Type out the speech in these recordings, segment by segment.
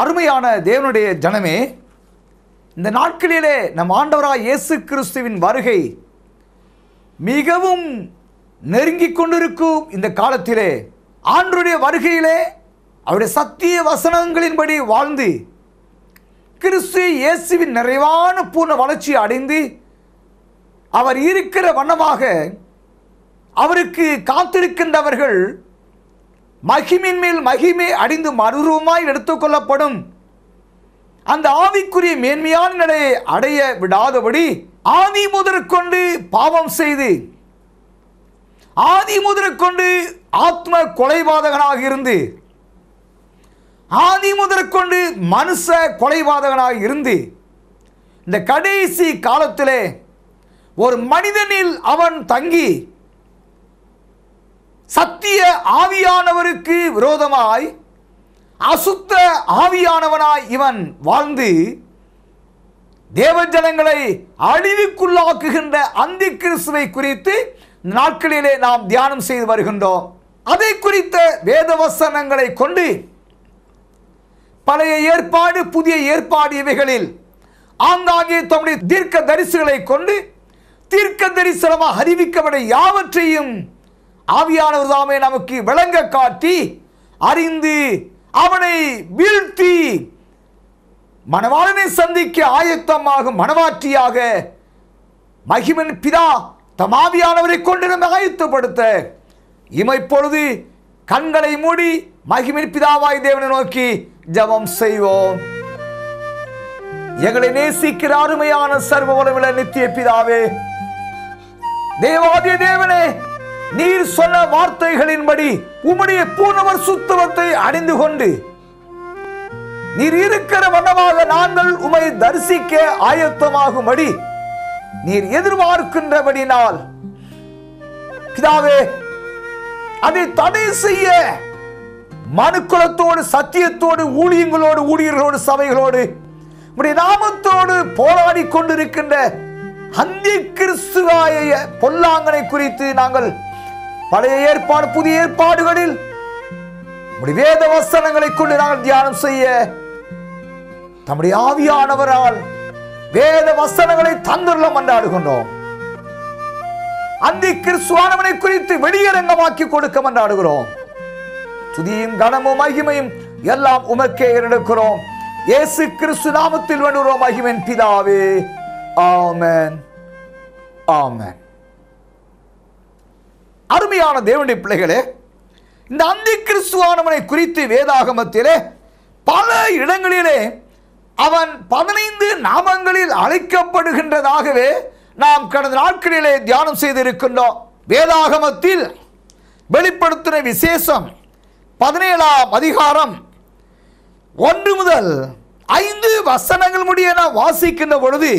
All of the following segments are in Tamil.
அருமையான தேவனுடைய ஜனமே இந்த நாட்களிலே நம் ஆண்டவராக இயேசு கிறிஸ்துவின் வருகை மிகவும் நெருங்கிக் கொண்டிருக்கும் இந்த காலத்திலே ஆண்டருடைய வருகையிலே அவருடைய சத்திய வசனங்களின்படி வாழ்ந்து கிறிஸ்து இயேசுவின் நிறைவான பூர்ண வளர்ச்சி அடைந்து அவர் இருக்கிற வண்ணமாக அவருக்கு காத்திருக்கின்றவர்கள் மகிமின் மேல் மகிமை அடிந்து மறுரூமாய் எடுத்துக்கொள்ளப்படும் அந்த ஆவிக்குரிய மேன்மையான நிலையை அடைய விடாதபடி ஆதி முதற்கொண்டு பாவம் செய்து ஆதி முதற்கொண்டு ஆத்ம கொலைபாதகனாக இருந்து ஆதி முதற்கொண்டு மனுஷ கொலைபாதகனாக இருந்து இந்த கடைசி காலத்திலே ஒரு மனிதனில் அவன் தங்கி சத்திய ஆவியானவருக்கு விரோதமாய் அசுத்த ஆவியானவனாய் இவன் வாழ்ந்து தேவஜனங்களை அழிவுக்குள்ளாக்குகின்ற அந்தி கிறிஸ்துவை குறித்து நாட்களிலே நாம் தியானம் செய்து வருகின்றோம் அதை குறித்த வேதவசனங்களை கொண்டு பழைய ஏற்பாடு புதிய ஏற்பாடு இவைகளில் ஆங்காங்கே தம்முடைய தீர்க்க தரிசுகளை கொண்டு தீர்க்க தரிசனமாக அறிவிக்கப்பட யாவற்றையும் ஆவியானவர் தாமே நமக்கு விளங்க காட்டி அறிந்து அவனை வீழ்த்தி மனவாளனை சந்திக்க ஆயத்தமாகும் மனவாற்றியாக மகிமன் பிதா தம் ஆவியானவரை கொண்டு ஆயத்தப்படுத்த இமைப்பொழுது கண்களை மூடி மகிமின் பிதாவாய் தேவனை நோக்கி ஜபம் செய்வோம் எங்களை நேசிக்கிற அருமையான சர்வ உலக நித்திய பிதாவே தேவாதி தேவனே நீர் சொன்ன வார்த்தைகளின்படி உம்முடைய பூனவர் சுத்தவத்தை அணிந்து கொண்டு நீர் இருக்கிற வண்ணமாக நாங்கள் உமை தரிசிக்க ஆயத்தமாகும்படி நீர் எதிர்பார்க்கின்றபடினால் பிதாவே அதை தடை செய்ய மனுக்குலத்தோடு சத்தியத்தோடு ஊழியங்களோடு ஊழியர்களோடு சபைகளோடு நாமத்தோடு போராடி கொண்டிருக்கின்ற அந்தி கிறிஸ்துவாய பொல்லாங்கனை குறித்து நாங்கள் பழைய ஏற்பாடு புதிய ஏற்பாடுகளில் வேத வசனங்களை கொண்டு நாங்கள் தியானம் செய்ய தம்முடைய ஆவியானவரால் வேத வசனங்களை தந்துள்ள மன்றாடுகின்றோம் அந்தி கிறிஸ்துவானவனை குறித்து வெளியரங்கமாக்கி கொடுக்க மன்றாடுகிறோம் துதியும் கனமும் மகிமையும் எல்லாம் உமக்கே எடுக்கிறோம் இயேசு கிறிஸ்து நாமத்தில் வேண்டுகிறோம் மகிமன் பிதாவே ஆமன் ஆமன் அருமையான தேவனுடைய பிள்ளைகளே இந்த அந்தி கிறிஸ்துவானவனை குறித்து வேதாகமத்திலே பல இடங்களிலே அவன் பதினைந்து நாமங்களில் அழைக்கப்படுகின்றதாகவே நாம் கடந்த நாட்களிலே தியானம் செய்திருக்கின்றோம் வேதாகமத்தில் வெளிப்படுத்தின விசேஷம் பதினேழாம் அதிகாரம் ஒன்று முதல் ஐந்து வசனங்கள் முடிய வாசிக்கின்ற பொழுது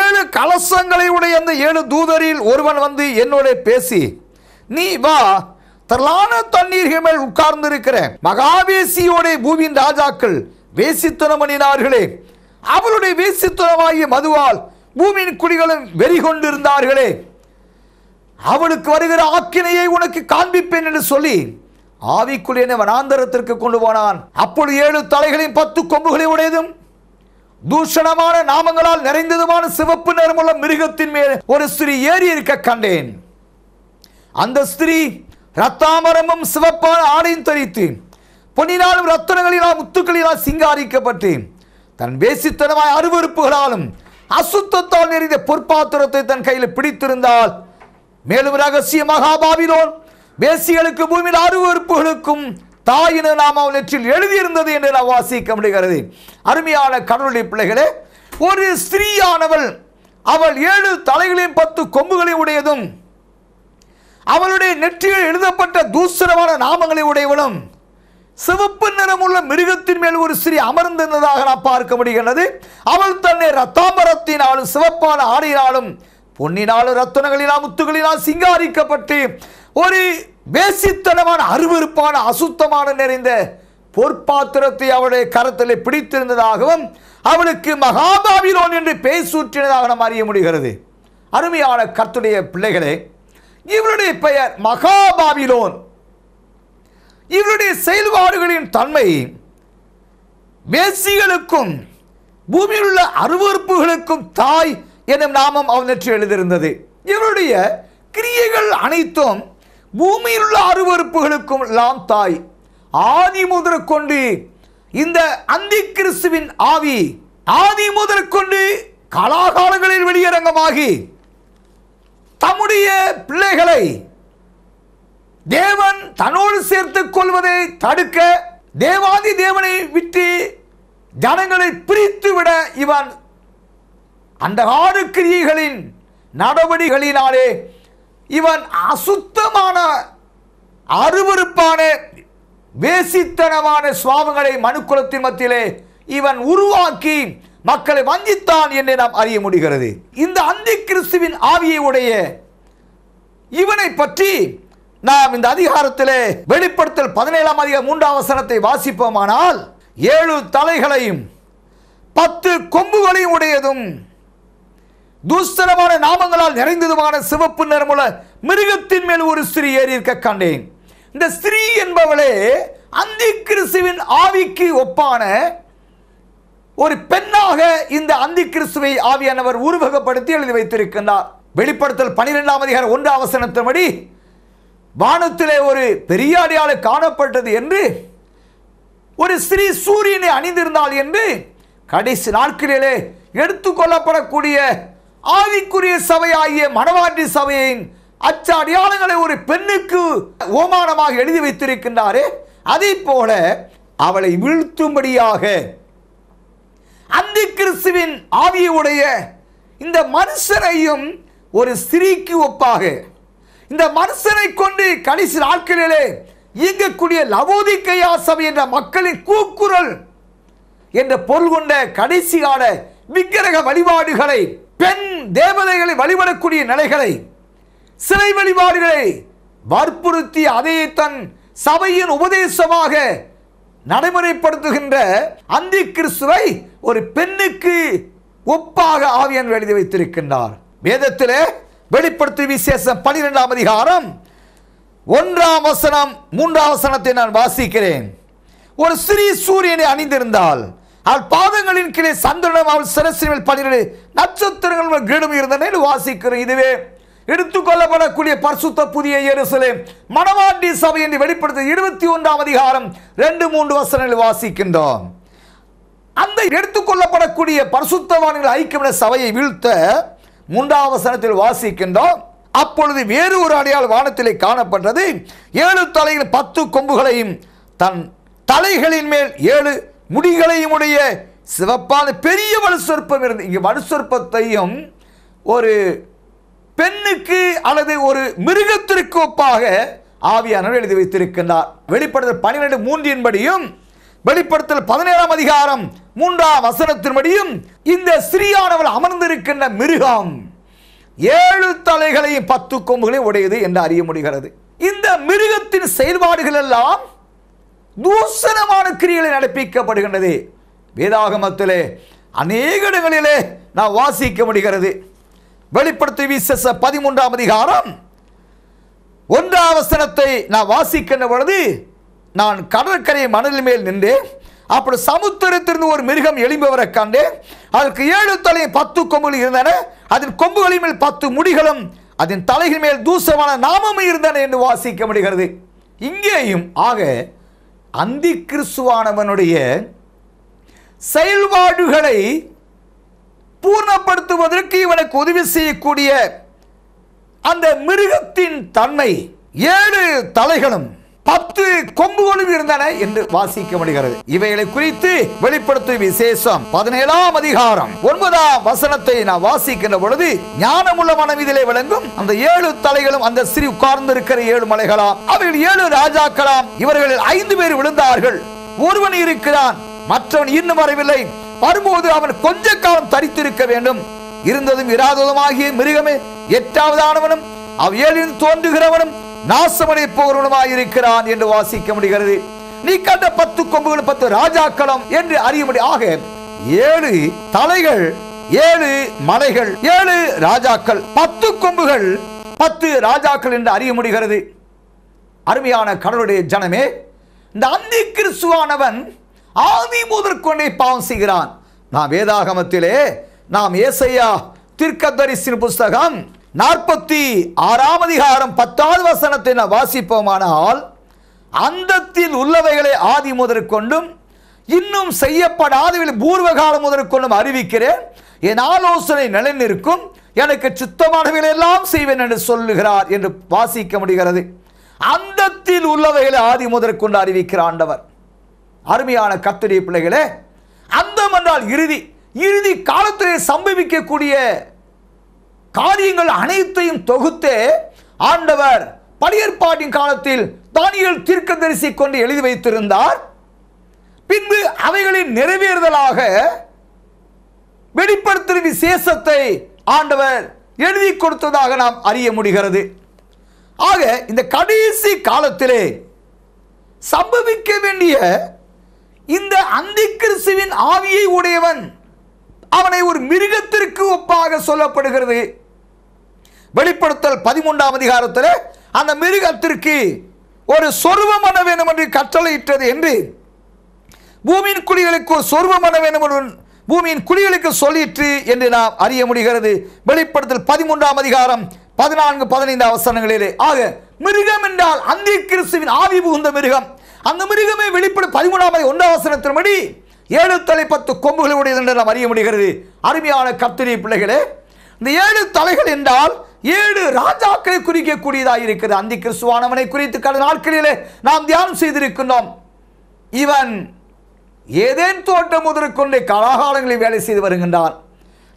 ஏழு கலசங்களை உடைய அந்த ஏழு தூதரில் ஒருவன் வந்து என்னோட பேசி நீ வா தரலான தண்ணீர்கள் மேல் உட்கார்ந்திருக்கிற மகாவேசியோட பூமியின் ராஜாக்கள் வேசித்தனமணினார்களே அவளுடைய வேசித்தனமாகிய மதுவால் பூமியின் குடிகளும் வெறி கொண்டிருந்தார்களே அவளுக்கு வருகிற ஆக்கினையை உனக்கு காண்பிப்பேன் என்று சொல்லி ஆவிக்குள்ளேன வனாந்தரத்திற்கு கொண்டு போனான் அப்பொழுது ஏழு தலைகளையும் பத்து கொம்புகளை உடையதும் தூஷணமான நாமங்களால் நிறைந்ததுமான சிவப்பு நிறமுள்ள மிருகத்தின் மேல் ஒரு ஸ்திரீ ஏறி இருக்க கண்டேன் அந்த ஸ்திரீ ரத்தாமரமும் சிவப்பான ஆடையும் தெரித்து பொன்னினாலும் ரத்தனங்களினால் முத்துக்களினால் சிங்காரிக்கப்பட்டு தன் பேசித்தனமாய் அருவறுப்புகளாலும் அசுத்தத்தால் நிறைந்த பொற்பாத்திரத்தை தன் கையில் பிடித்திருந்தால் மேலும் ரகசிய மகாபாபிலோன் பேசிகளுக்கு பூமியில் அருவறுப்புகளுக்கும் தாயின நாமம் நெற்றில் எழுதியிருந்தது என்று நாம் வாசிக்க முடிகிறது அருமையான கடவுளுடைய பிள்ளைகளே ஒரு ஸ்திரீயானவள் அவள் ஏழு தலைகளையும் பத்து கொம்புகளையும் உடையதும் அவளுடைய நெற்றியில் எழுதப்பட்ட தூசரமான நாமங்களை உடையவளும் சிவப்பு நிறமுள்ள மிருகத்தின் மேல் ஒரு ஸ்திரீ அமர்ந்திருந்ததாக நாம் பார்க்க முடிகிறது அவள் தன்னை ரத்தாமரத்தினாலும் சிவப்பான ஆடையினாலும் பொன்னினாலும் ரத்தனங்களினால் முத்துகளினால் சிங்காரிக்கப்பட்டு ஒரு வேசித்தனமான அருவருப்பான அசுத்தமான நிறைந்த பொற்பாத்திரத்தை அவளுடைய கரத்தில் பிடித்திருந்ததாகவும் அவளுக்கு மகாபாபிலோன் என்று பேசூற்றினதாக நாம் அறிய முடிகிறது அருமையான கர்த்துடைய பிள்ளைகளே இவருடைய பெயர் மகாபாபிலோன் இவருடைய செயல்பாடுகளின் தன்மை வேசிகளுக்கும் பூமியில் உள்ள அருவறுப்புகளுக்கும் தாய் எனும் நாமம் அவன் நேற்று எழுதியிருந்தது இவருடைய கிரியைகள் அனைத்தும் பூமியில் உள்ள அருவறுப்புகளுக்கும் எல்லாம் தாய் ஆதி முதற் கொண்டு இந்த அந்தி கிறிஸ்துவின் ஆவி ஆதி முதற் கொண்டு கலாகாலங்களில் வெளியரங்கமாகி தம்முடைய பிள்ளைகளை தேவன் தன்னோடு சேர்த்துக் கொள்வதை தடுக்க தேவாதி தேவனை விட்டு ஜனங்களை பிரித்து விட இவன் அந்த ஆறு கிரியைகளின் நடவடிக்கைகளினாலே இவன் அசுத்தமான அருவறுப்பான வேசித்தனமான சுவாமிகளை மனுக்குலத்தின் மத்தியிலே இவன் உருவாக்கி மக்களை வஞ்சித்தான் என்று நாம் அறிய முடிகிறது இந்த அந்தி கிறிஸ்துவின் ஆவியை உடைய இவனை பற்றி நாம் இந்த அதிகாரத்திலே வெளிப்படுத்தல் பதினேழாம் அதிகம் மூன்றாம் வசனத்தை வாசிப்போமானால் ஏழு தலைகளையும் பத்து கொம்புகளையும் உடையதும் தூஸ்தரமான நாமங்களால் நிறைந்ததுமான சிவப்பு நிறமுள்ள மிருகத்தின் மேல் ஒரு ஸ்திரீ ஏறி இருக்க கண்டேன் இந்த ஸ்திரீ என்பவளே அந்தி கிறிஸ்துவின் ஆவிக்கு ஒப்பான ஒரு பெண்ணாக இந்த அந்தி கிறிஸ்துவை ஆவியானவர் உருவகப்படுத்தி எழுதி வைத்திருக்கின்றார் வெளிப்படுத்தல் பனிரெண்டாம் அதிகாரம் ஒன்று வசனத்தின்படி வானத்திலே ஒரு பெரிய அடையாளம் காணப்பட்டது என்று ஒரு ஸ்ரீ சூரியனை அணிந்திருந்தாள் என்று கடைசி நாட்களிலே எடுத்துக்கொள்ளப்படக்கூடிய ஆவிக்குரிய சபையாகிய மனவாண்டி சபையின் அச்ச அடையாளங்களை ஒரு பெண்ணுக்கு ஓமானமாக எழுதி வைத்திருக்கின்றாரே அதே போல அவளை வீழ்த்தும்படியாக அந்த கிறிஸ்துவின் ஆவியுடைய இந்த மனுஷனையும் ஒரு ஸ்திரீக்கு ஒப்பாக இந்த மனுஷனை கொண்டு கடைசி நாட்களிலே இயங்கக்கூடிய லவோதிக்கையா சபை என்ற மக்களின் கூக்குரல் என்ற பொருள் கொண்ட கடைசியான விக்கிரக வழிபாடுகளை தேவதைகளை வழிபடக்கூடிய நிலைகளை சிலை வழிபாடுகளை வற்புறுத்தி அதே தன் சபையின் உபதேசமாக நடைமுறைப்படுத்துகின்ற அந்தி கிறிஸ்துவை ஒரு பெண்ணுக்கு ஒப்பாக ஆவியன் எழுதி வைத்திருக்கின்றார் வேதத்திலே வெளிப்படுத்தி விசேஷம் பனிரெண்டாம் அதிகாரம் ஒன்றாம் வசனம் மூன்றாம் வசனத்தை நான் வாசிக்கிறேன் ஒரு சிறிய சூரியனை அணிந்திருந்தால் அவள் பாதங்களின் கீழே சந்திரனும் அவள் சிரசின் மேல் நட்சத்திரங்கள் கிரீடம் இருந்தன வாசிக்கிறோம் இதுவே எடுத்துக்கொள்ளப்படக்கூடிய பரிசுத்த புதிய எருசலேம் மணவாட்டி சபை என்று வெளிப்படுத்த இருபத்தி ஒன்றாம் அதிகாரம் ரெண்டு மூன்று வசனங்கள் வாசிக்கின்றோம் அந்த எடுத்துக்கொள்ளப்படக்கூடிய பரிசுத்தவான்கள் ஐக்கியமிட சபையை வீழ்த்த மூன்றாம் வசனத்தில் வாசிக்கின்றோம் அப்பொழுது வேறு ஒரு அடையாள வானத்திலே காணப்பட்டது ஏழு தலைகள் பத்து கொம்புகளையும் தன் தலைகளின் மேல் ஏழு முடிகளையும் உடைய சிவப்பான பெரிய வலுசொற்பம் இருந்து இங்கே வலுசொற்பத்தையும் ஒரு பெண்ணுக்கு அல்லது ஒரு மிருகத்திற்கு ஒப்பாக ஆவியானவர் எழுதி வைத்திருக்கின்றார் வெளிப்படுத்தல் பனிரெண்டு மூன்றின்படியும் வெளிப்படுத்தல் பதினேழாம் அதிகாரம் மூன்றாம் வசனத்தின்படியும் இந்த சிறியானவள் அமர்ந்திருக்கின்ற மிருகம் ஏழு தலைகளையும் பத்து கொம்புகளையும் உடையது என்று அறிய முடிகிறது இந்த மிருகத்தின் செயல்பாடுகள் எல்லாம் தூசணமான கிரிகளை நடப்பிக்கப்படுகின்றது வேதாகமத்திலே அநேக இடங்களிலே நாம் வாசிக்க முடிகிறது வெளிப்படுத்தி விசேஷ பதிமூன்றாம் அதிகாரம் ஒன்றாம் வசனத்தை நான் வாசிக்கின்ற பொழுது நான் கடற்கரை மணலின் மேல் நின்றேன் அப்படி சமுத்திரத்திலிருந்து ஒரு மிருகம் எழும்பவரை கண்டேன் அதற்கு ஏழு தலை பத்து கொம்புகள் இருந்தன அதன் கொம்புகளின் மேல் பத்து முடிகளும் அதன் தலைகள் மேல் தூசமான நாமமும் இருந்தன என்று வாசிக்க முடிகிறது இங்கேயும் ஆக அந்தி கிறிஸ்துவானவனுடைய செயல்பாடுகளை பூர்ணப்படுத்துவதற்கு இவனுக்கு உதவி செய்யக்கூடிய அந்த மிருகத்தின் தன்மை ஏழு தலைகளும் பத்து கொம்புகளும் இருந்தன என்று வாசிக்க முடிகிறது இவைகளை குறித்து வெளிப்படுத்தும் விசேஷம் பதினேழாம் அதிகாரம் ஒன்பதாம் வசனத்தை நான் வாசிக்கின்ற பொழுது ஞானமுள்ள மனம் இதிலே விளங்கும் அந்த ஏழு தலைகளும் அந்த சிறு உட்கார்ந்திருக்கிற ஏழு மலைகளாம் அவர்கள் ஏழு ராஜாக்களாம் இவர்களில் ஐந்து பேர் விழுந்தார்கள் ஒருவன் இருக்கிறான் மற்றவன் இன்னும் வரவில்லை வரும்போது அவன் கொஞ்ச காலம் தரித்திருக்க வேண்டும் இருந்ததும் இராததுமாகிய மிருகமே எட்டாவதானவனும் ஏழில் தோன்றுகிறவனும் நாசமடை போகிறவனுமாய் இருக்கிறான் என்று வாசிக்க முடிகிறது நீ கண்ட பத்து கொம்புகள் பத்து ராஜாக்களம் என்று அறிய முடியும் ஆக ஏழு தலைகள் ஏழு மலைகள் ஏழு ராஜாக்கள் பத்து கொம்புகள் பத்து ராஜாக்கள் என்று அறிய முடிகிறது அருமையான கடவுளுடைய ஜனமே இந்த அந்தி கிறிஸ்துவானவன் ஆதி முதற் கொண்டே பாவம் செய்கிறான் நாம் வேதாகமத்திலே நாம் ஏசையா தீர்க்கதரிசின் புஸ்தகம் நாற்பத்தி ஆறாம் அதிகாரம் பத்தாவது வசனத்தை நான் வாசிப்போமானால் அந்தத்தில் உள்ளவைகளை ஆதி முதற்கொண்டும் இன்னும் செய்யப்படாதவர்களை பூர்வகாலம் முதற்கொண்டும் அறிவிக்கிறேன் என் ஆலோசனை நிலைநிற்கும் எனக்கு சுத்தமானவைகளை எல்லாம் செய்வேன் என்று சொல்லுகிறார் என்று வாசிக்க முடிகிறது அந்தத்தில் உள்ளவைகளை ஆதி முதற்கொண்டு அறிவிக்கிற ஆண்டவர் அருமையான கத்திரிய பிள்ளைகளே அந்தம் என்றால் இறுதி இறுதி காலத்திலே சம்பவிக்கக்கூடிய காரியங்கள் அனைத்தையும் தொகுத்தே ஆண்டவர் பழையற்பாட்டின் காலத்தில் தானியல் தரிசி கொண்டு எழுதி வைத்திருந்தார் பின்பு அவைகளின் நிறைவேறுதலாக வெளிப்படுத்தும் விசேஷத்தை ஆண்டவர் எழுதி கொடுத்ததாக நாம் அறிய முடிகிறது ஆக இந்த கடைசி காலத்திலே சம்பவிக்க வேண்டிய இந்த அந்தி கிறிஸ்துவின் ஆவியை உடையவன் அவனை ஒரு மிருகத்திற்கு ஒப்பாக சொல்லப்படுகிறது வெளிப்படுத்தல் பதிமூன்றாம் அதிகாரத்தில் அந்த மிருகத்திற்கு ஒரு சொருவம் பண்ண வேண்டும் என்று கற்றளையிட்டது என்று பூமியின் குழிகளுக்கு ஒரு சொருவம் மன வேண்டும் என்று பூமியின் குழிகளுக்கு சொல்லிற்று என்று நாம் அறிய முடிகிறது வெளிப்படுத்தல் பதிமூன்றாம் அதிகாரம் பதினான்கு பதினைந்து அவசரங்களிலே ஆக மிருகம் என்றால் அந்த கிறிஸ்துவின் ஆவி புகுந்த மிருகம் அந்த மிருகமே வெளிப்படும் பதிமூணாம் ஒன்றாம் அவசரத்தின்படி ஏழு தலை பத்து கொம்புகளுடையது என்று நாம் அறிய முடிகிறது அருமையான கத்திரி பிள்ளைகளே இந்த ஏழு தலைகள் என்றால் ஏழு ராஜாக்களை குறிக்கக்கூடியதாக இருக்கிறது அந்தி கிறிஸ்துவானவனை குறித்து கடந்த நாட்களிலே நாம் தியானம் செய்திருக்கின்றோம் இவன் ஏதேன் தோட்டம் முதற்கொண்டே கலாகாலங்களில் வேலை செய்து வருகின்றான்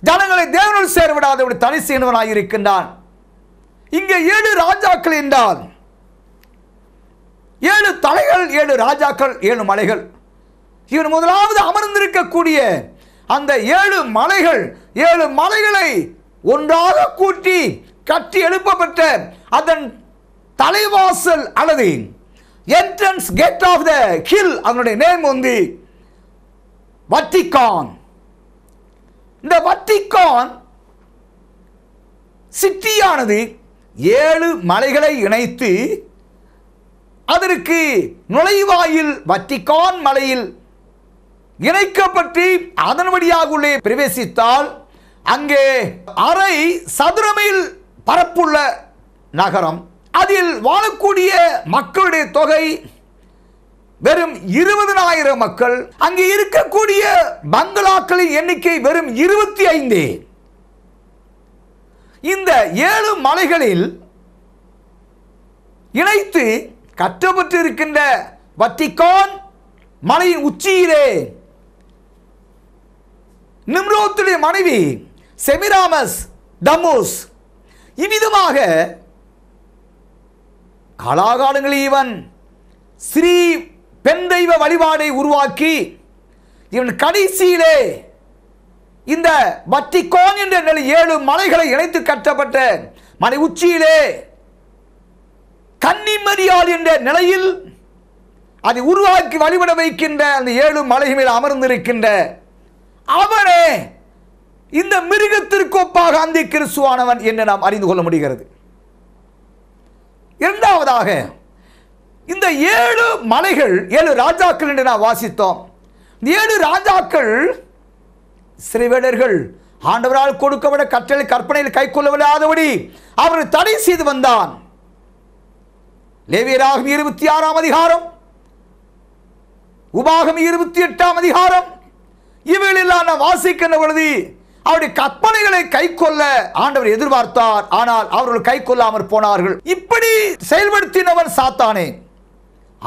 ஜனங்களை தேவனுள் சேர்விடாத ஒரு தனி செய்யணவனாக இருக்கின்றான் இங்கே ஏழு ராஜாக்கள் என்றால் ஏழு தலைகள் ஏழு ராஜாக்கள் ஏழு மலைகள் இவன் முதலாவது அமர்ந்திருக்கக்கூடிய அந்த ஏழு மலைகள் ஏழு மலைகளை ஒன்றாக கூட்டி கட்டி எழுப்பப்பட்ட அதன் தலைவாசல் அல்லது entrance gate of the hill அதனுடைய நேம் வந்து வட்டிகான் இந்த வட்டிகான் சிட்டியானது ஏழு மலைகளை இணைத்து அதற்கு நுழைவாயில் வட்டிகான் மலையில் இணைக்கப்பட்டு அதன் வழியாக உள்ளே பிரவேசித்தால் அங்கே அரை சதுரமையில் பரப்புள்ள நகரம் அதில் வாழக்கூடிய மக்களுடைய தொகை வெறும் இருபதனாயிரம் மக்கள் அங்கு இருக்கக்கூடிய பங்களாக்களின் எண்ணிக்கை வெறும் இருபத்தி ஐந்து இந்த ஏழு மலைகளில் இணைத்து கட்டப்பட்டிருக்கின்ற வத்திகான் மலையின் உச்சியிலே நிம்ரோத்துடைய மனைவி செமிராமஸ் தமோஸ் இவ்விதமாக காலாகாலங்களில் இவன் ஸ்ரீ பெண் தெய்வ வழிபாடை உருவாக்கி இவன் கடைசியிலே இந்த வட்டிக்கோன் என்ற நிலை ஏழு மலைகளை இணைத்து கட்டப்பட்ட மலை உச்சியிலே கன்னிமரியால் என்ற நிலையில் அதை உருவாக்கி வழிபட வைக்கின்ற அந்த ஏழு மலைகள் அமர்ந்திருக்கின்ற அவரே இந்த மிருகத்திற்கு ஒப்பாக அந்த கிறிஸ்துவானவன் என்று நாம் அறிந்து கொள்ள முடிகிறது இரண்டாவதாக இந்த ஏழு மலைகள் ஏழு ராஜாக்கள் என்று நாம் வாசித்தோம் ஏழு ராஜாக்கள் சிறைவேடர்கள் ஆண்டவரால் கொடுக்கப்பட கற்றலை கற்பனையில் கை கொள்ளவில்லாதபடி அவர் தடை செய்து வந்தான் லேவியராகும் இருபத்தி ஆறாம் அதிகாரம் உபாகம் இருபத்தி எட்டாம் அதிகாரம் இவைகளில் நாம் வாசிக்கின்ற பொழுது அவருடைய கற்பனைகளை கை கொள்ள ஆண்டவர் எதிர்பார்த்தார் ஆனால் அவர்கள் கை கொள்ளாமற் போனார்கள் இப்படி செயல்படுத்தினவர் சாத்தானே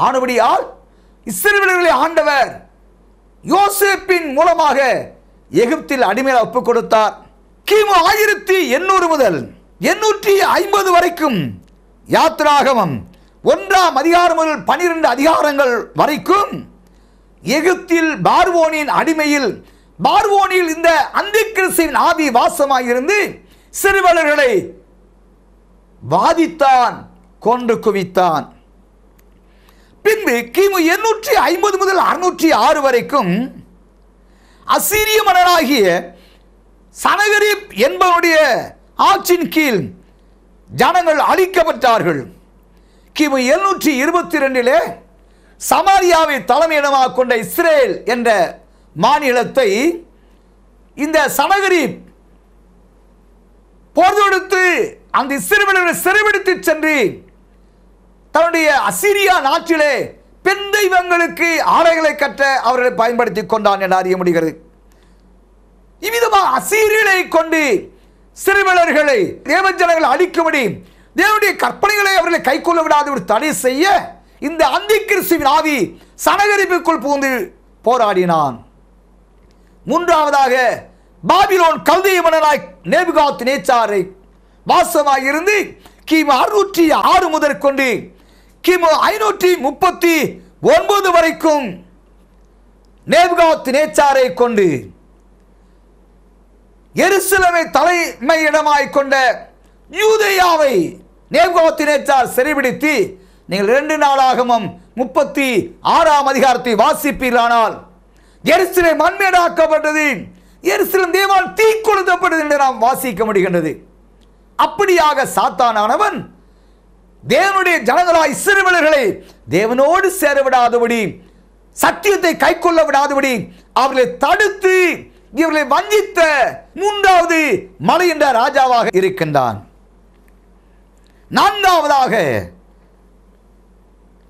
ஆனபடியால் இஸ்ரேலர்களை ஆண்டவர் யோசேப்பின் மூலமாக எகிப்தில் அடிமையில் ஒப்புக் கொடுத்தார் கிமு ஆயிரத்தி எண்ணூறு முதல் எண்ணூற்றி ஐம்பது வரைக்கும் யாத்ராகமம் ஒன்றாம் அதிகாரம் முதல் பனிரெண்டு அதிகாரங்கள் வரைக்கும் எகிப்தில் பார்வோனின் அடிமையில் பார்வோனில் இந்த அந்தி கிறிஸ்துவின் ஆதி வாசமாயிருந்து சிறுவர்களை வாதித்தான் கொன்று குவித்தான் பின்பு கிமு எண்ணூற்றி ஐம்பது முதல் அறுநூற்றி ஆறு வரைக்கும் அசீரிய மன்னனாகிய சனகரிப் என்பவனுடைய ஆட்சியின் கீழ் ஜனங்கள் அழிக்கப்பட்டார்கள் கிமு எழுநூற்றி இருபத்தி ரெண்டிலே சமாரியாவை தலைமையிடமாக கொண்ட இஸ்ரேல் என்ற மாநிலத்தை இந்த சனகரி போர்தொடுத்து அந்த சிறுவனரை சிறைபிடித்து சென்று தன்னுடைய அசிரியா நாட்டிலே பெண் தெய்வங்களுக்கு ஆடைகளை கற்ற அவர்களை பயன்படுத்தி கொண்டான் என அறிய முடிகிறது இவ்விதமாக அசிரியலை கொண்டு சிறுவனர்களை தேவஜனங்களை அழிக்கும்படி தேவனுடைய கற்பனைகளை அவர்களை கைக்கொள்ள விடாது ஒரு தடை செய்ய இந்த அந்திகிறிஸ்துவின் ஆவி சனகரிப்புக்குள் பூந்து போராடினான் மூன்றாவதாக பாபிலோன் கல்திய மன்னனாய் நேபுகாத் நேச்சாரை வாசமாக இருந்து கிமு அறுநூற்றி ஆறு முதற் கொண்டு கிமு ஐநூற்றி முப்பத்தி ஒன்பது வரைக்கும் நேபுகாத் நேச்சாரை கொண்டு எருசலமை இடமாய் கொண்ட யூதையாவை நேபுகாத் நேச்சார் சிறைபிடித்து நீங்கள் இரண்டு நாளாகவும் முப்பத்தி ஆறாம் அதிகாரத்தை வாசிப்பீர்களானால் எரிசிலை மண்மேடாக்கப்பட்டது எருசலேம் தேவால் தீ கொளுத்தப்பட்டது என்று நாம் வாசிக்க முடிகின்றது அப்படியாக சாத்தானவன் தேவனுடைய ஜனங்களாய் சிறுவர்களை தேவனோடு சேரவிடாதபடி சத்தியத்தை கை கொள்ள விடாதபடி அவர்களை தடுத்து இவர்களை வஞ்சித்த மூன்றாவது மலை என்ற ராஜாவாக இருக்கின்றான் நான்காவதாக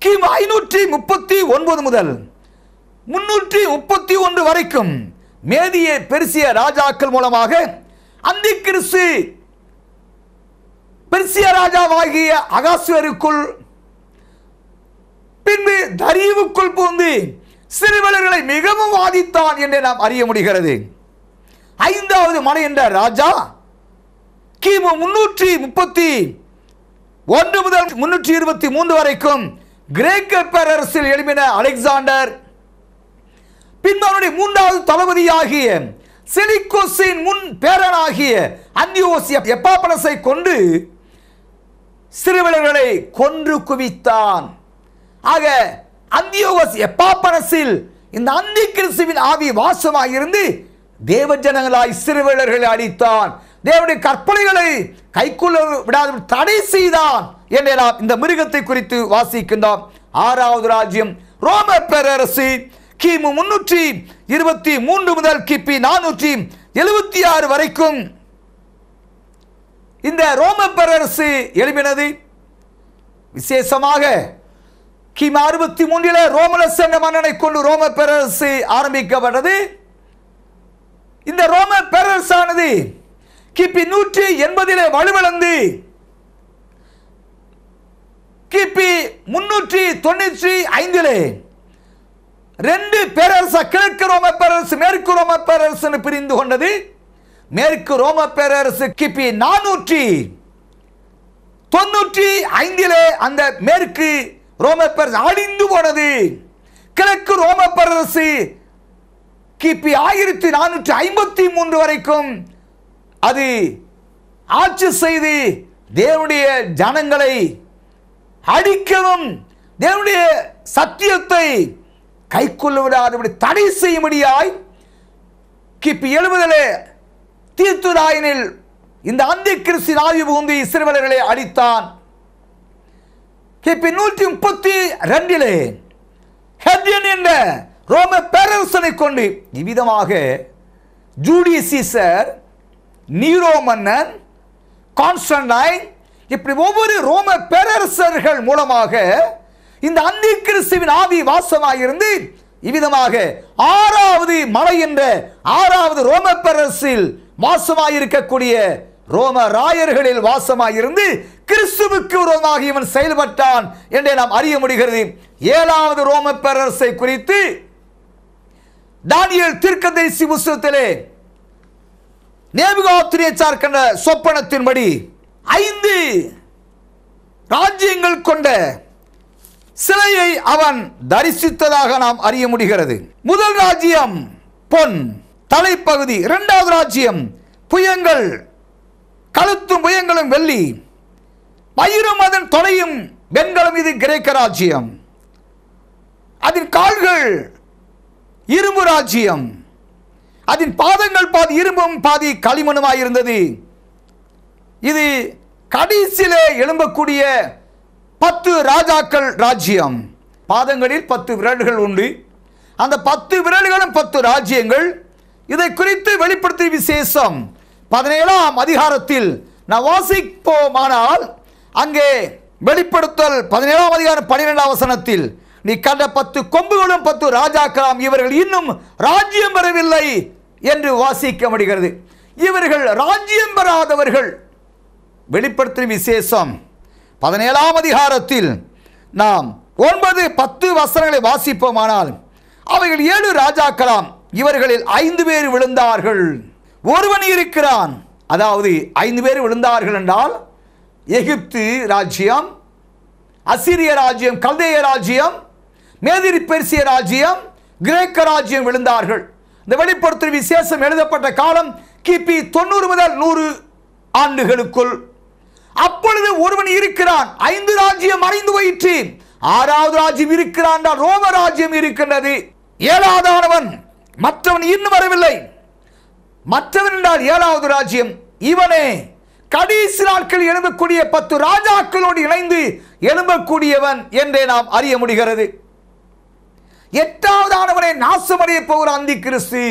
கிம் ஐநூற்றி முப்பத்தி ஒன்பது முதல் முன்னூற்றி முப்பத்தி ஒன்று வரைக்கும் மேதிய பெருசிய ராஜாக்கள் மூலமாக அந்த கிறிஸ்து பெருசிய ராஜாவாகிய அகாசுவருக்குள் பின்பு தரிவுக்குள் பூந்து சிறுவர்களை மிகவும் வாதித்தான் என்று நாம் அறிய முடிகிறது ஐந்தாவது மலை என்ற ராஜா கிமு முன்னூற்றி முப்பத்தி ஒன்று முதல் முன்னூற்றி இருபத்தி மூன்று வரைக்கும் கிரேக்க பேரரசில் எழுப்பின அலெக்சாண்டர் பின்பு அவனுடைய மூன்றாவது தளபதியாகிய செலிகோசின் முன் பேரனாகிய அந்தியோசிய எப்பாப்பனசை கொண்டு சிறுவர்களை கொன்று குவித்தான் ஆக அந்தியோகஸ் எப்பாப்பனசில் இந்த அந்தி கிறிஸ்துவின் ஆவி வாசமாக இருந்து தேவ ஜனங்களாய் சிறுவர்களை அடித்தான் தேவனுடைய கற்பனைகளை கைக்குள்ள விடாத தடை செய்தான் என்று நாம் இந்த மிருகத்தை குறித்து வாசிக்கின்றோம் ஆறாவது ராஜ்யம் ரோம பேரரசு கிமு முன்னூற்றி இருபத்தி மூன்று முதல் கிபி நானூற்றி எழுபத்தி ஆறு வரைக்கும் இந்த ரோம பேரரசு எழுப்பினது விசேஷமாக கிமு அறுபத்தி மூன்றில் ரோமலஸ் என்ற மன்னனை கொண்டு ரோம பேரரசு ஆரம்பிக்கப்பட்டது இந்த ரோம பேரரசானது கிபி நூற்றி எண்பதில் வலுவிழந்து கிபி முன்னூற்றி தொண்ணூற்றி ஐந்திலே ரெண்டு பேரரசு கிழக்கு ரோம பேரரசு மேற்கு ரோம பேரரசு பிரிந்து கொண்டது மேற்கு ரோம பேரரசு கிபி நானூற்றி தொன்னூற்றி ஐந்திலே அந்த மேற்கு ரோம பேரரசு அழிந்து போனது கிழக்கு ரோம பேரரசு கிபி ஆயிரத்தி நானூற்றி ஐம்பத்தி மூன்று வரைக்கும் அது ஆட்சி செய்து தேவனுடைய ஜனங்களை அடிக்கவும் தேவனுடைய சத்தியத்தை கை கொள்ள விடாதபடி தடை செய்யும்படியாய் கிபி எழுபதிலே தீர்த்துராயனில் இந்த அந்த கிறிஸ்தின் ஆய்வு புகுந்து இஸ்ரேலர்களை அடித்தான் கிபி நூற்றி முப்பத்தி ரெண்டிலே ஹெட்யன் என்ற ரோம பேரரசனை கொண்டு இவ்விதமாக ஜூடிய சீசர் நீரோ மன்னன் கான்ஸ்டன்டைன் இப்படி ஒவ்வொரு ரோம பேரரசர்கள் மூலமாக இந்த அந்தி கிறிஸ்துவின் ஆவி வாசமாயிருந்து இவ்விதமாக ஆறாவது மலை என்ற ஆறாவது ரோம பேரரசில் வாசமாயிருக்கக்கூடிய ரோம ராயர்களில் வாசமாயிருந்து கிறிஸ்துவுக்கு விரோதமாக இவன் செயல்பட்டான் என்றே நாம் அறிய முடிகிறது ஏழாவது ரோம பேரரசை குறித்து தானியல் தீர்க்கதரிசி புஸ்தகத்திலே நேபுகாத்திரியச்சார் கண்ட சொப்பனத்தின்படி ஐந்து ராஜ்யங்கள் கொண்ட சிலையை அவன் தரிசித்ததாக நாம் அறிய முடிகிறது முதல் ராஜ்யம் பொன் தலைப்பகுதி இரண்டாவது ராஜ்யம் புயங்கள் கழுத்தும் புயங்களும் வெள்ளி பயிரும் அதன் தொலையும் வெண்கலம் இது கிரேக்க ராஜ்யம் அதன் கால்கள் இரும்பு ராஜ்யம் அதன் பாதங்கள் பாதி இரும்பும் பாதி களிமனுமாயிருந்தது இது கடைசியிலே எழும்பக்கூடிய பத்து ராஜாக்கள் ராஜ்யம் பாதங்களில் பத்து விரல்கள் உண்டு அந்த பத்து விரல்களும் பத்து ராஜ்யங்கள் இதை குறித்து வெளிப்படுத்திய விசேஷம் பதினேழாம் அதிகாரத்தில் நான் வாசிப்போமானால் அங்கே வெளிப்படுத்தல் பதினேழாம் அதிகாரம் பன்னிரெண்டாம் வசனத்தில் நீ கண்ட பத்து கொம்புகளும் பத்து ராஜாக்களாம் இவர்கள் இன்னும் ராஜ்யம் பெறவில்லை என்று வாசிக்க முடிகிறது இவர்கள் ராஜ்யம் பெறாதவர்கள் வெளிப்படுத்தும் விசேஷம் பதினேழாம் அதிகாரத்தில் நாம் ஒன்பது பத்து வசனங்களை வாசிப்போமானால் அவைகள் ஏழு ராஜாக்களாம் இவர்களில் ஐந்து பேர் விழுந்தார்கள் ஒருவன் இருக்கிறான் அதாவது ஐந்து பேர் விழுந்தார்கள் என்றால் எகிப்து ராஜ்யம் அசிரிய ராஜ்யம் கல்தேய ராஜ்யம் மேதிரி பெர்சிய ராஜ்யம் கிரேக்க ராஜ்யம் விழுந்தார்கள் இந்த வெளிப்படுத்தும் விசேஷம் எழுதப்பட்ட காலம் கிபி தொண்ணூறு முதல் நூறு ஆண்டுகளுக்குள் அப்பொழுது ஒருவன் இருக்கிறான் ஐந்து ராஜ்யம் அறிந்து போயிற்று ஆறாவது ராஜ்யம் இருக்கிறான் ரோம ராஜ்யம் இருக்கின்றது ஏழாவதானவன் மற்றவன் இன்னும் வரவில்லை மற்றவன் என்றால் ஏழாவது ராஜ்யம் இவனே கடைசி நாட்கள் எழும்பக்கூடிய பத்து ராஜாக்களோடு இணைந்து எழும்பக்கூடியவன் என்றே நாம் அறிய முடிகிறது எட்டாவதானவனே நாசமடைய போகிற அந்தி கிறிஸ்து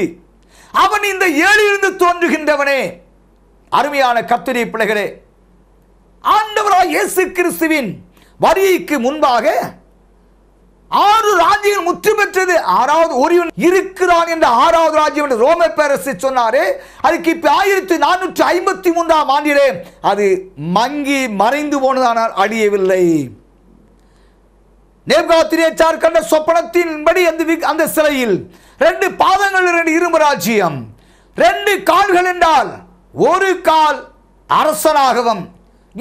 அவன் இந்த ஏழிலிருந்து தோன்றுகின்றவனே அருமையான கத்திரி பிள்ளைகளே ஆண்டவராக இயேசு கிறிஸ்துவின் வரிக்கு முன்பாக ஆறு ராஜ்யங்கள் முற்று பெற்றது ஆறாவது ஒருவன் இருக்கிறான் என்ற ஆறாவது ராஜ்யம் என்று ரோம பேரரசு சொன்னாரே அதுக்கு இப்ப ஆயிரத்தி நானூற்றி ஐம்பத்தி மூன்றாம் ஆண்டிலே அது மங்கி மறைந்து போனதானால் அழியவில்லை நேர்காத்திரேச்சார் கண்ட படி அந்த அந்த சிலையில் ரெண்டு பாதங்கள் ரெண்டு இரும்பு ராஜ்யம் ரெண்டு கால்கள் என்றால் ஒரு கால் அரசனாகவும்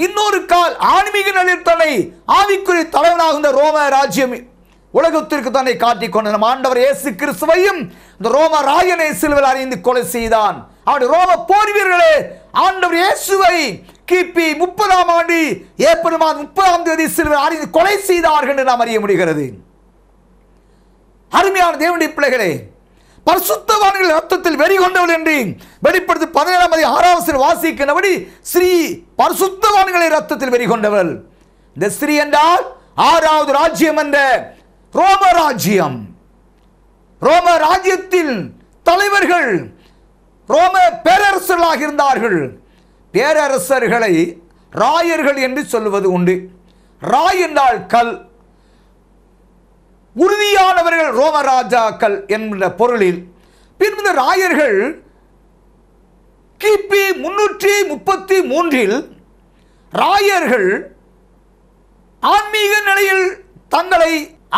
இன்னொரு கால் ஆன்மீக நிலையில் தன்னை ஆவிக்குரிய தலைவனாகுந்த ரோம ராஜ்யம் உலகத்திற்கு தன்னை காட்டிக்கொண்ட நம் ஆண்டவர் இயேசு கிறிஸ்துவையும் இந்த ரோம ராயனை சிலுவில் அறிந்து கொலை செய்தான் அவருடைய ரோம போர் வீரர்களே ஆண்டவர் இயேசுவை கிபி முப்பதாம் ஆண்டு ஏப்ரல் மாதம் முப்பதாம் தேதி சிலுவில் அறிந்து கொலை செய்தார்கள் என்று நாம் அறிய முடிகிறது அருமையான தேவனுடைய பிள்ளைகளே பரிசுத்தவான்கள் ரத்தத்தில் வெறி கொண்டவள் என்று வெளிப்படுத்தி பதினேழாம் மதி ஆறாவது வாசிக்கின்றபடி ஸ்ரீ பரிசுத்தவான்களை ரத்தத்தில் வெறி கொண்டவள் இந்த ஸ்ரீ என்றால் ஆறாவது ராஜ்யம் என்ற ரோம ராஜ்யம் ரோம ராஜ்யத்தில் தலைவர்கள் ரோம பேரரசர்களாக இருந்தார்கள் பேரரசர்களை ராயர்கள் என்று சொல்வது உண்டு ராய் என்றால் கல் உறுதியானவர்கள் ரோமராஜாக்கள் என்ற பொருளில் பின்பு ராயர்கள் கிபி முன்னூற்றி முப்பத்தி மூன்றில் ராயர்கள் ஆன்மீக நிலையில் தங்களை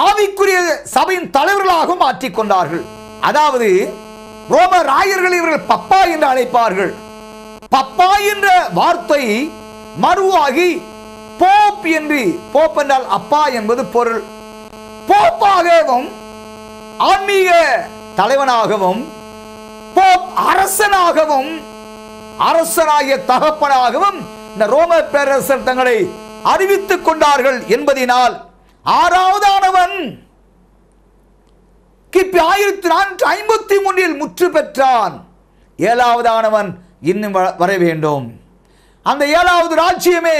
ஆவிக்குரிய சபையின் தலைவர்களாக மாற்றிக்கொண்டார்கள் அதாவது ரோம ராயர்கள் இவர்கள் பப்பா என்று அழைப்பார்கள் பப்பா என்ற வார்த்தை மறுவாகி போப் என்று போப் என்றால் அப்பா என்பது பொருள் போப்பாகவும் ஆன்மீக தலைவனாகவும் போப் அரசனாகவும் அரசனாகிய தகப்பனாகவும் இந்த ரோம பேரரசர் தங்களை அறிவித்துக் கொண்டார்கள் என்பதினால் ஆறாவதானவன் கிபி ஆயிரத்தி நானூற்றி ஐம்பத்தி மூன்றில் முற்று பெற்றான் ஏழாவதானவன் இன்னும் வர வேண்டும் அந்த ஏழாவது ராஜ்யமே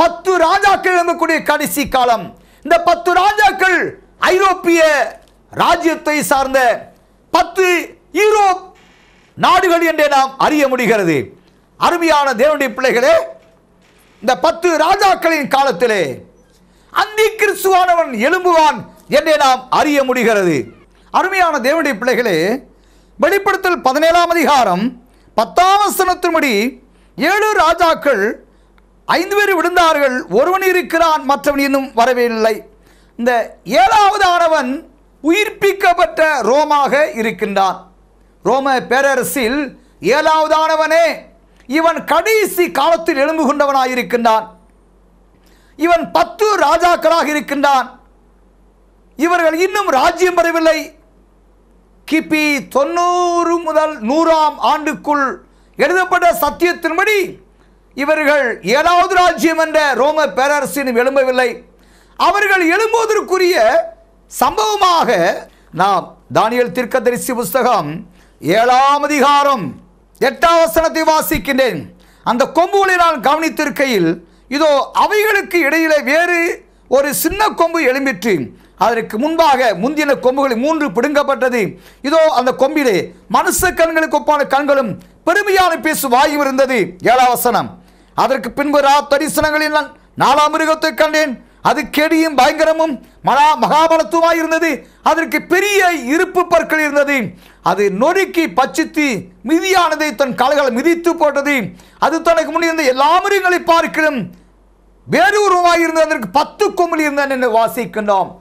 பத்து ராஜாக்கள் எழுப்பக்கூடிய கடைசி காலம் இந்த பத்து ராஜாக்கள் ஐரோப்பிய ராஜ்யத்தை சார்ந்த பத்து யூரோப் நாடுகள் என்றே நாம் அறிய முடிகிறது அருமையான தேவனுடைய பிள்ளைகளே இந்த பத்து ராஜாக்களின் காலத்திலே அந்தி கிறிஸ்துவானவன் எழும்புவான் என்றே நாம் அறிய முடிகிறது அருமையான தேவனுடைய பிள்ளைகளே வெளிப்படுத்தல் பதினேழாம் அதிகாரம் பத்தாம் சனத்தின்படி ஏழு ராஜாக்கள் ஐந்து பேர் விழுந்தார்கள் ஒருவன் இருக்கிறான் மற்றவன் இன்னும் இல்லை இந்த ஏழாவது ஆனவன் உயிர்ப்பிக்கப்பட்ட ரோமாக இருக்கின்றான் ரோம பேரரசில் ஏழாவது ஆனவனே இவன் கடைசி காலத்தில் கொண்டவனாயிருக்கின்றான் இவன் பத்து ராஜாக்களாக இருக்கின்றான் இவர்கள் இன்னும் ராஜ்யம் பெறவில்லை கிபி தொண்ணூறு முதல் நூறாம் ஆண்டுக்குள் எழுதப்பட்ட சத்தியத்தின்படி இவர்கள் ஏழாவது ராஜ்யம் என்ற ரோம பேரரசினும் எழும்பவில்லை அவர்கள் எழும்புவதற்குரிய சம்பவமாக நாம் தானியல் தீர்க்கதரிசி புஸ்தகம் ஏழாம் அதிகாரம் எட்டாவசனத்தை வாசிக்கின்றேன் அந்த கொம்புகளை நான் கவனித்திருக்கையில் இதோ அவைகளுக்கு இடையிலே வேறு ஒரு சின்ன கொம்பு எழும்பிற்று அதற்கு முன்பாக முந்தின கொம்புகளில் மூன்று பிடுங்கப்பட்டது இதோ அந்த கொம்பிலே மனுஷ கண்களுக்கு ஒப்பான கண்களும் பெருமையான பேசு வாயும் இருந்தது ஏழாவசனம் அதற்கு பின்பு ரா தரிசனங்களில் நான் நாலாம் மிருகத்தை கண்டேன் அது கெடியும் பயங்கரமும் மகா மகாபலத்துமாய் இருந்தது அதற்கு பெரிய இருப்பு பற்கள் இருந்தது அது நொறுக்கி பச்சித்து மிதியானதை தன் கலைகள் மிதித்து போட்டது அது தனக்கு இருந்த எல்லா மிருகங்களை பார்க்கலும் வேறு உருவமாக இருந்தது அதற்கு பத்து கொம்பில் இருந்தான் என்று வாசிக்கின்றோம்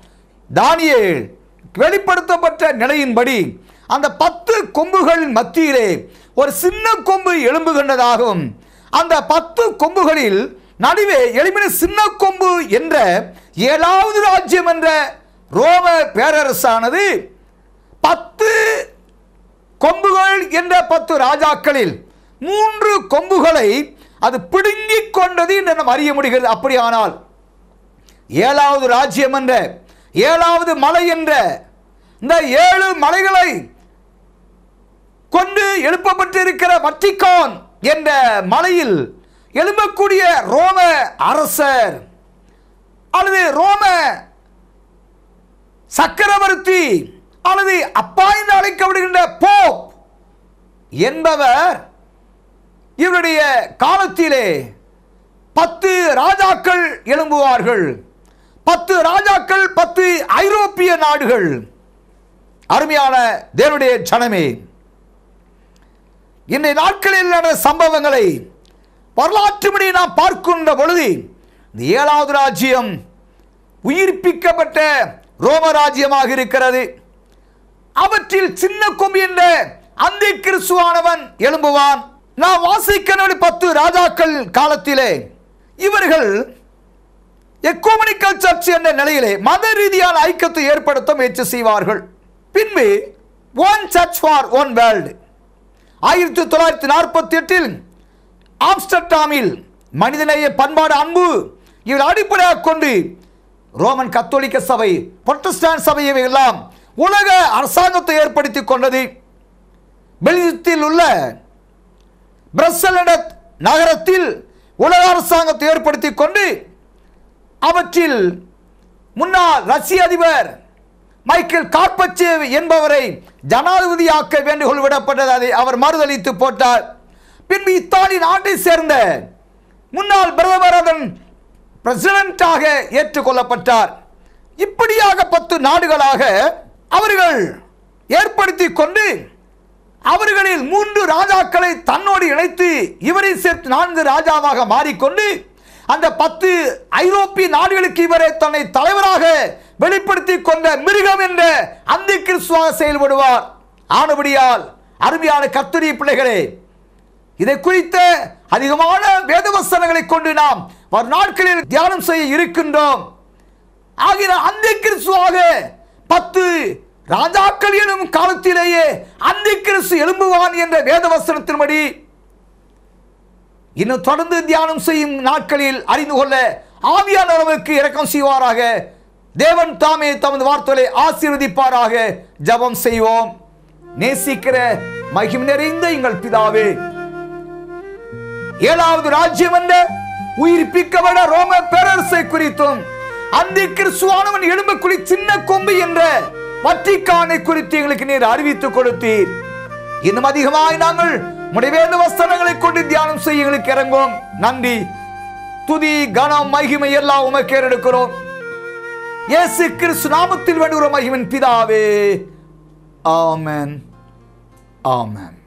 தானியல் வெளிப்படுத்தப்பட்ட நிலையின்படி அந்த பத்து கொம்புகளின் மத்தியிலே ஒரு சின்ன கொம்பு எலும்பு கண்டதாகவும் அந்த பத்து கொம்புகளில் நடுவே எளிமின சின்ன கொம்பு என்ற ஏழாவது ராஜ்யம் என்ற ரோம பேரரசானது பத்து கொம்புகள் என்ற பத்து ராஜாக்களில் மூன்று கொம்புகளை அது பிடுங்கிக் கொண்டது என்று நம்ம அறிய முடிகிறது அப்படியானால் ஏழாவது ராஜ்யம் என்ற ஏழாவது மலை என்ற இந்த ஏழு மலைகளை கொண்டு எழுப்பப்பட்டிருக்கிற வட்டிக்கான் என்ற மலையில் எழும்பக்கூடிய ரோம அரசர் அல்லது ரோம சக்கரவர்த்தி அல்லது அப்பா என்று அழைக்கப்படுகின்ற போப் என்பவர் இவருடைய காலத்திலே பத்து ராஜாக்கள் எழும்புவார்கள் பத்து ராஜாக்கள் பத்து ஐரோப்பிய நாடுகள் அருமையான தேவனுடைய ஜனமே இன்றைய நாட்களில் நடந்த சம்பவங்களை வரலாற்றுபடி நாம் பார்க்கின்ற பொழுது இந்த ஏழாவது ராஜ்யம் உயிர்ப்பிக்கப்பட்ட ரோம ராஜ்யமாக இருக்கிறது அவற்றில் சின்ன கும்பி என்ற அந்த கிறிஸ்துவானவன் எழும்புவான் நான் நடு பத்து ராஜாக்கள் காலத்திலே இவர்கள் எக்கோமனிக்கல் சர்ச் என்ற நிலையிலே மத ரீதியான ஐக்கியத்தை ஏற்படுத்த முயற்சி செய்வார்கள் பின்பு one church for one world ஆயிரத்தி தொள்ளாயிரத்தி நாற்பத்தி எட்டில் ஆம்ஸ்டர்டாமில் மனிதநேய பண்பாடு அன்பு இவர் அடிப்படையாக கொண்டு ரோமன் கத்தோலிக்க சபை பொட்டஸ்டான் சபை இவையெல்லாம் உலக அரசாங்கத்தை ஏற்படுத்தி கொண்டது பெல்ஜியத்தில் உள்ள பிரசலட நகரத்தில் உலக அரசாங்கத்தை ஏற்படுத்தி கொண்டு அவற்றில் முன்னாள் ரஷ்ய அதிபர் மைக்கேல் கார்பச்சேவ் என்பவரை ஜனாதிபதியாக்க வேண்டுகோள் விடப்பட்டது அதை அவர் மறுதளித்து போட்டார் பின்பு இத்தாலி நாட்டை சேர்ந்த முன்னாள் பிரதமர் அதன் பிரசிடென்டாக ஏற்றுக்கொள்ளப்பட்டார் இப்படியாக பத்து நாடுகளாக அவர்கள் ஏற்படுத்தி கொண்டு அவர்களில் மூன்று ராஜாக்களை தன்னோடு இணைத்து இவரை சேர்த்து நான்கு ராஜாவாக மாறிக்கொண்டு அந்த பத்து ஐரோப்பிய நாடுகளுக்கு இவரை தன்னை தலைவராக வெளிப்படுத்தி கொண்ட மிருகம் என்ற அந்த கிறிஸ்துவாக செயல்படுவார் ஆனபடியால் அருமையான கத்துரிய பிள்ளைகளே இதை குறித்த அதிகமான வேதவசனங்களை கொண்டு நாம் வரும் நாட்களில் தியானம் செய்ய இருக்கின்றோம் ஆகிற அந்த கிறிஸ்துவாக பத்து ராஜாக்கள் எனும் காலத்திலேயே அந்த கிறிஸ்து எழும்புவான் என்ற வேதவசனத்தின்படி இன்னும் தொடர்ந்து தியானம் செய்யும் நாட்களில் அறிந்து கொள்ள ஆவியானவருக்கு இறக்கம் செய்வாராக தேவன் தாமே தமது வார்த்தைகளை ஆசீர்வதிப்பாராக ஜபம் செய்வோம் நேசிக்கிற மகிம் நிறைந்த எங்கள் பிதாவே ஏழாவது ராஜ்யம் என்ற உயிர்ப்பிக்கப்பட ரோம பேரரசை குறித்தும் அந்தி கிறிஸ்துவானவன் எலும்புக்குழி சின்ன கொம்பு என்ற வட்டிக்கானை குறித்து எங்களுக்கு நீர் அறிவித்துக் கொடுத்தீர் இன்னும் அதிகமாய் நாங்கள் முடிவேந்த வசனங்களை கொண்டு தியானம் செய்ய எங்களுக்கு இறங்கும் நன்றி துதி கனம் மகிமை எல்லாம் உமக்கு எடுக்கிறோம் இயேசு கிறிஸ்து நாமத்தில் வேண்டுகிற மகிமின் பிதாவே ஆமன் ஆமன்